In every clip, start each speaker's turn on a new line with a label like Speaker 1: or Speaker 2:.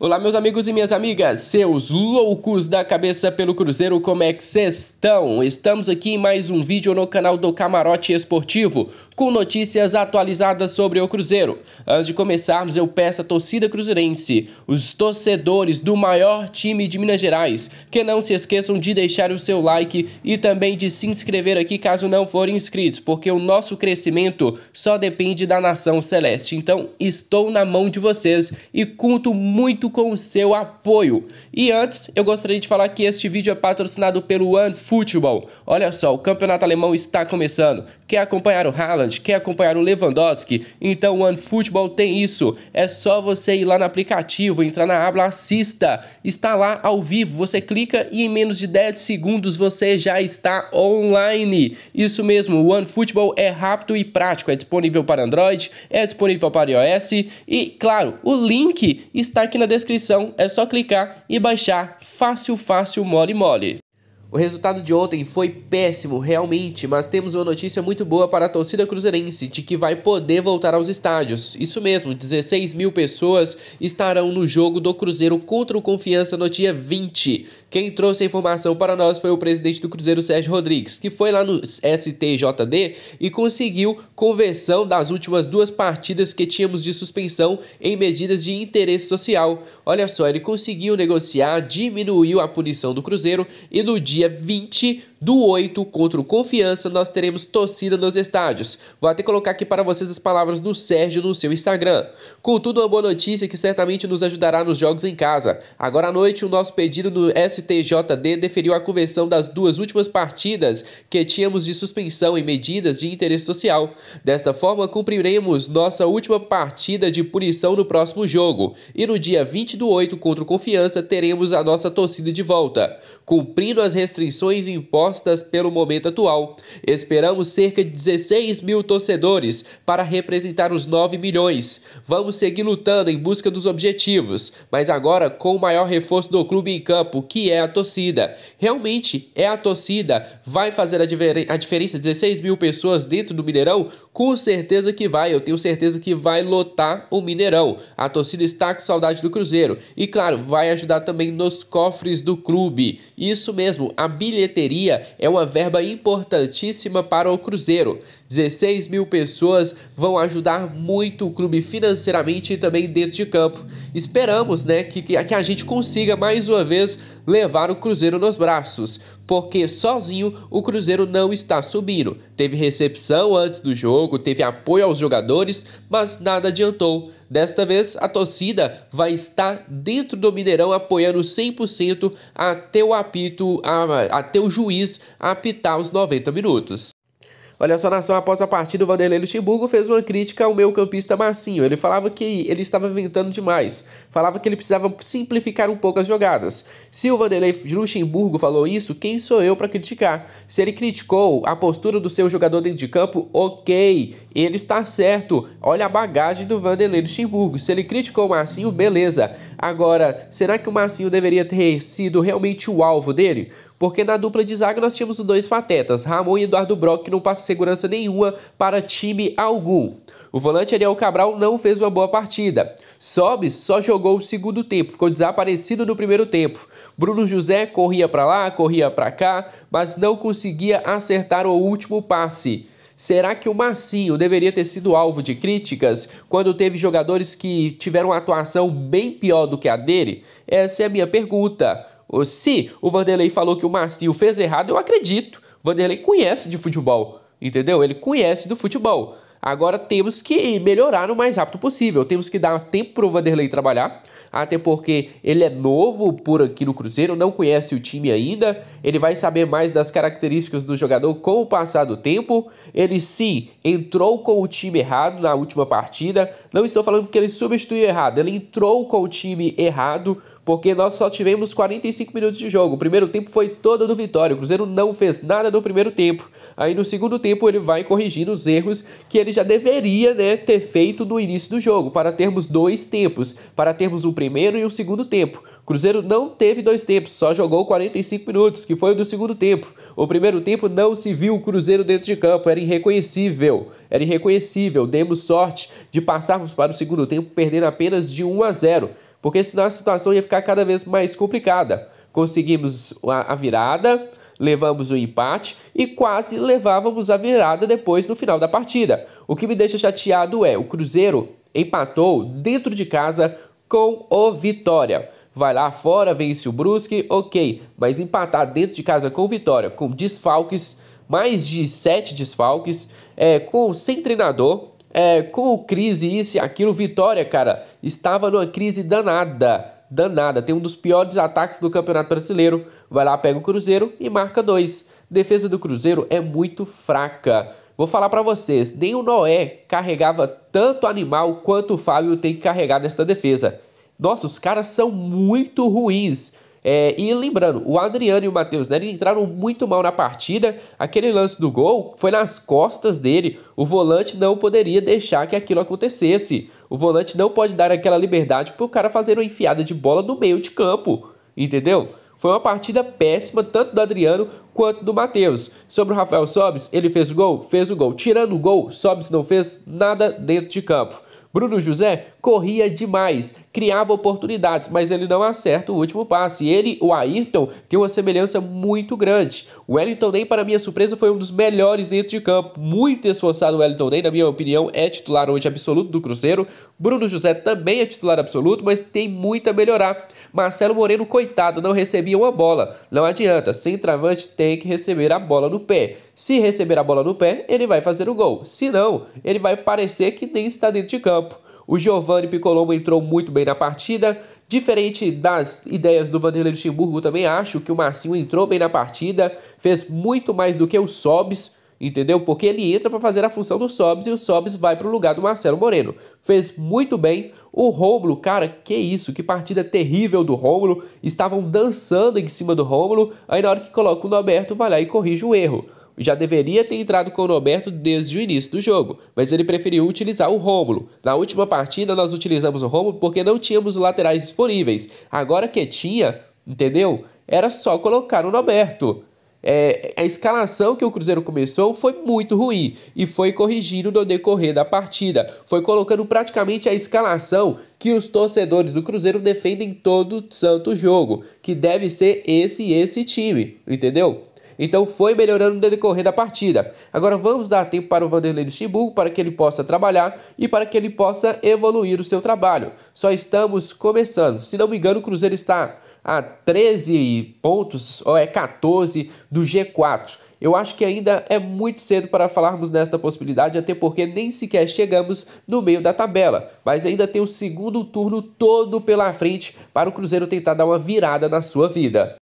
Speaker 1: Olá, meus amigos e minhas amigas, seus loucos da cabeça pelo Cruzeiro, como é que vocês estão? Estamos aqui em mais um vídeo no canal do Camarote Esportivo, com notícias atualizadas sobre o Cruzeiro. Antes de começarmos, eu peço à torcida cruzeirense, os torcedores do maior time de Minas Gerais, que não se esqueçam de deixar o seu like e também de se inscrever aqui caso não forem inscritos, porque o nosso crescimento só depende da nação celeste. Então, estou na mão de vocês e conto muito muito com o seu apoio. E antes, eu gostaria de falar que este vídeo é patrocinado pelo OneFootball. Olha só, o campeonato alemão está começando. Quer acompanhar o Haaland? Quer acompanhar o Lewandowski? Então o OneFootball tem isso. É só você ir lá no aplicativo, entrar na aba Assista. Está lá ao vivo. Você clica e em menos de 10 segundos você já está online. Isso mesmo, o OneFootball é rápido e prático. É disponível para Android, é disponível para iOS e, claro, o link está aqui na descrição descrição é só clicar e baixar fácil, fácil, mole, mole. O resultado de ontem foi péssimo, realmente, mas temos uma notícia muito boa para a torcida cruzeirense de que vai poder voltar aos estádios. Isso mesmo, 16 mil pessoas estarão no jogo do Cruzeiro contra o Confiança no dia 20. Quem trouxe a informação para nós foi o presidente do Cruzeiro, Sérgio Rodrigues, que foi lá no STJD e conseguiu conversão das últimas duas partidas que tínhamos de suspensão em medidas de interesse social. Olha só, ele conseguiu negociar, diminuiu a punição do Cruzeiro e no dia dia 20 do 8 contra o Confiança, nós teremos torcida nos estádios. Vou até colocar aqui para vocês as palavras do Sérgio no seu Instagram. Contudo, uma boa notícia que certamente nos ajudará nos jogos em casa. Agora à noite, o nosso pedido no STJD deferiu a conversão das duas últimas partidas que tínhamos de suspensão e medidas de interesse social. Desta forma, cumpriremos nossa última partida de punição no próximo jogo. E no dia 20 do 8 contra o Confiança, teremos a nossa torcida de volta. Cumprindo as restrições restrições impostas pelo momento atual. Esperamos cerca de 16 mil torcedores para representar os 9 milhões. Vamos seguir lutando em busca dos objetivos, mas agora com o maior reforço do clube em campo, que é a torcida. Realmente é a torcida. Vai fazer a, a diferença 16 mil pessoas dentro do Mineirão? Com certeza que vai. Eu tenho certeza que vai lotar o Mineirão. A torcida está com saudade do Cruzeiro. E claro, vai ajudar também nos cofres do clube. Isso mesmo, a bilheteria é uma verba importantíssima para o Cruzeiro. 16 mil pessoas vão ajudar muito o clube financeiramente e também dentro de campo. Esperamos né, que, que a gente consiga mais uma vez levar o Cruzeiro nos braços porque sozinho o Cruzeiro não está subindo. Teve recepção antes do jogo, teve apoio aos jogadores, mas nada adiantou. Desta vez, a torcida vai estar dentro do Mineirão apoiando 100% até o apito, até o juiz apitar os 90 minutos. Olha só, nação, após a partida, o Vanderlei Luxemburgo fez uma crítica ao meio-campista Marcinho. Ele falava que ele estava inventando demais, falava que ele precisava simplificar um pouco as jogadas. Se o Vanderlei Luxemburgo falou isso, quem sou eu para criticar? Se ele criticou a postura do seu jogador dentro de campo, ok, ele está certo. Olha a bagagem do Vanderlei Luxemburgo. Se ele criticou o Marcinho, beleza. Agora, será que o Marcinho deveria ter sido realmente o alvo dele? Porque na dupla de zaga nós tínhamos os dois patetas, Ramon e Eduardo Brock, que não passaram segurança nenhuma para time algum. O volante Ariel Cabral não fez uma boa partida. Sobes só jogou o segundo tempo, ficou desaparecido no primeiro tempo. Bruno José corria para lá, corria para cá, mas não conseguia acertar o último passe. Será que o Massinho deveria ter sido alvo de críticas quando teve jogadores que tiveram uma atuação bem pior do que a dele? Essa é a minha pergunta. Se o Vanderlei falou que o Massinho fez errado, eu acredito. O Vanderlei conhece de futebol entendeu? Ele conhece do futebol. Agora temos que melhorar o mais rápido possível. Temos que dar tempo para o Vanderlei trabalhar, até porque ele é novo por aqui no Cruzeiro, não conhece o time ainda. Ele vai saber mais das características do jogador com o passar do tempo. Ele sim entrou com o time errado na última partida. Não estou falando que ele substituiu errado, ele entrou com o time errado, porque nós só tivemos 45 minutos de jogo. O primeiro tempo foi todo do Vitória. O Cruzeiro não fez nada no primeiro tempo. Aí no segundo tempo ele vai corrigindo os erros que ele já deveria né, ter feito no início do jogo, para termos dois tempos, para termos o um primeiro e o um segundo tempo. Cruzeiro não teve dois tempos, só jogou 45 minutos, que foi o do segundo tempo. O primeiro tempo não se viu o Cruzeiro dentro de campo, era irreconhecível, era irreconhecível. Demos sorte de passarmos para o segundo tempo perdendo apenas de 1 a 0, porque senão a situação ia ficar cada vez mais complicada. Conseguimos a virada, Levamos o empate e quase levávamos a virada depois no final da partida. O que me deixa chateado é o Cruzeiro empatou dentro de casa com o Vitória. Vai lá fora, vence o Brusque, ok, mas empatar dentro de casa com o Vitória, com desfalques, mais de sete desfalques, é, com sem treinador, é, com crise, isso e aquilo, Vitória, cara, estava numa crise danada danada. Tem um dos piores ataques do Campeonato Brasileiro. Vai lá, pega o Cruzeiro e marca dois. Defesa do Cruzeiro é muito fraca. Vou falar para vocês, nem o Noé carregava tanto animal quanto o Fábio tem que carregar nesta defesa. Nossa, os caras são muito ruins. É, e lembrando, o Adriano e o Matheus Nery entraram muito mal na partida. Aquele lance do gol foi nas costas dele. O volante não poderia deixar que aquilo acontecesse. O volante não pode dar aquela liberdade para o cara fazer uma enfiada de bola no meio de campo. Entendeu? Foi uma partida péssima, tanto do Adriano quanto do Matheus. Sobre o Rafael Sobis, ele fez o gol? Fez o gol. Tirando o gol, Sobis não fez nada dentro de campo. Bruno José corria demais, criava oportunidades, mas ele não acerta o último passe. Ele, o Ayrton, tem uma semelhança muito grande. O Wellington Ney, para minha surpresa, foi um dos melhores dentro de campo. Muito esforçado o Wellington Ney, na minha opinião, é titular hoje absoluto do Cruzeiro. Bruno José também é titular absoluto, mas tem muito a melhorar. Marcelo Moreno, coitado, não recebia uma bola. Não adianta, centroavante tem que receber a bola no pé. Se receber a bola no pé, ele vai fazer o gol. Se não, ele vai parecer que nem está dentro de campo. O Giovanni Picolombo entrou muito bem na partida. Diferente das ideias do Vanderlei Luxemburgo, também acho que o Marcinho entrou bem na partida, fez muito mais do que o Sobs entendeu? Porque ele entra para fazer a função do Sobs e o Sobs vai para o lugar do Marcelo Moreno. Fez muito bem. O Rômulo, cara, que isso, que partida terrível do Rômulo. Estavam dançando em cima do Rômulo. Aí na hora que coloca o Norberto, vai lá e corrige o erro já deveria ter entrado com o Roberto desde o início do jogo, mas ele preferiu utilizar o Rômulo. Na última partida nós utilizamos o Rômulo porque não tínhamos laterais disponíveis. Agora que tinha, entendeu? Era só colocar o Roberto. É, a escalação que o Cruzeiro começou foi muito ruim e foi corrigindo no decorrer da partida. Foi colocando praticamente a escalação que os torcedores do Cruzeiro defendem todo santo jogo, que deve ser esse e esse time, entendeu? Então foi melhorando no decorrer da partida. Agora vamos dar tempo para o Vanderlei Luxemburgo para que ele possa trabalhar e para que ele possa evoluir o seu trabalho. Só estamos começando. Se não me engano, o Cruzeiro está a 13 pontos, ou é 14 do G4. Eu acho que ainda é muito cedo para falarmos nesta possibilidade, até porque nem sequer chegamos no meio da tabela. Mas ainda tem o segundo turno todo pela frente para o Cruzeiro tentar dar uma virada na sua vida.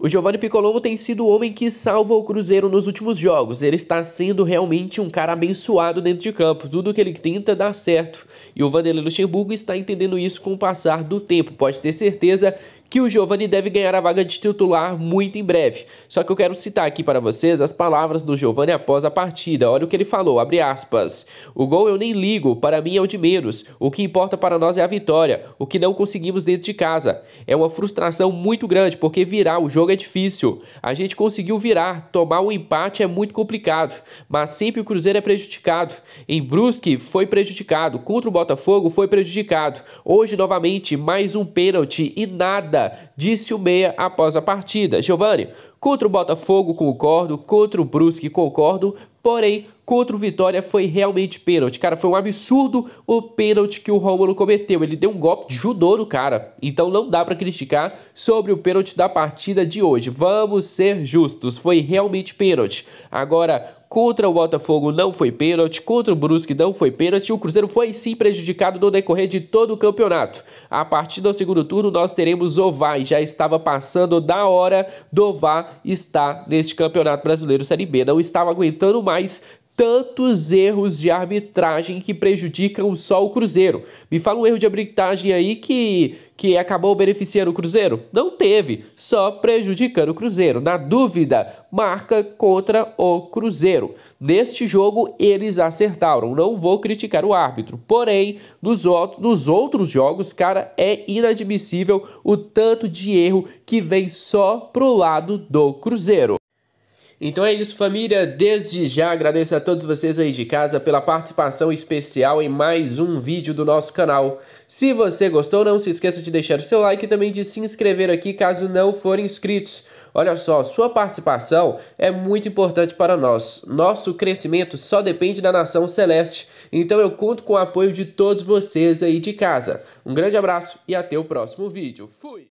Speaker 1: O Giovanni Piccolombo tem sido o homem que salva o Cruzeiro nos últimos jogos. Ele está sendo realmente um cara abençoado dentro de campo. Tudo que ele tenta dá certo. E o Vanderlei Luxemburgo está entendendo isso com o passar do tempo. Pode ter certeza que o Giovani deve ganhar a vaga de titular muito em breve. Só que eu quero citar aqui para vocês as palavras do Giovani após a partida. Olha o que ele falou, abre aspas. O gol eu nem ligo, para mim é o de menos. O que importa para nós é a vitória, o que não conseguimos dentro de casa. É uma frustração muito grande, porque virar o jogo é difícil. A gente conseguiu virar, tomar o um empate é muito complicado, mas sempre o Cruzeiro é prejudicado. Em Brusque foi prejudicado, contra o Botafogo foi prejudicado. Hoje novamente mais um pênalti e nada nada, disse o meia após a partida. Giovanni, contra o Botafogo concordo, contra o Brusque concordo, porém contra o Vitória foi realmente pênalti. Cara, foi um absurdo o pênalti que o Rômulo cometeu. Ele deu um golpe de judô no cara. Então não dá para criticar sobre o pênalti da partida de hoje. Vamos ser justos, foi realmente pênalti. Agora, Contra o Botafogo não foi pênalti, contra o Brusque não foi pênalti, o Cruzeiro foi sim prejudicado no decorrer de todo o campeonato. A partir do segundo turno nós teremos o VAR, já estava passando da hora do VAR estar neste Campeonato Brasileiro Série B, não estava aguentando mais tantos erros de arbitragem que prejudicam só o Cruzeiro. Me fala um erro de arbitragem aí que, que acabou beneficiando o Cruzeiro? Não teve, só prejudicando o Cruzeiro. Na dúvida, marca contra o Cruzeiro. Neste jogo, eles acertaram. Não vou criticar o árbitro. Porém, nos, nos outros jogos, cara, é inadmissível o tanto de erro que vem só pro lado do Cruzeiro. Então é isso, família. Desde já agradeço a todos vocês aí de casa pela participação especial em mais um vídeo do nosso canal. Se você gostou, não se esqueça de deixar o seu like e também de se inscrever aqui caso não forem inscritos. Olha só, sua participação é muito importante para nós. Nosso crescimento só depende da nação celeste. Então eu conto com o apoio de todos vocês aí de casa. Um grande abraço e até o próximo vídeo. Fui!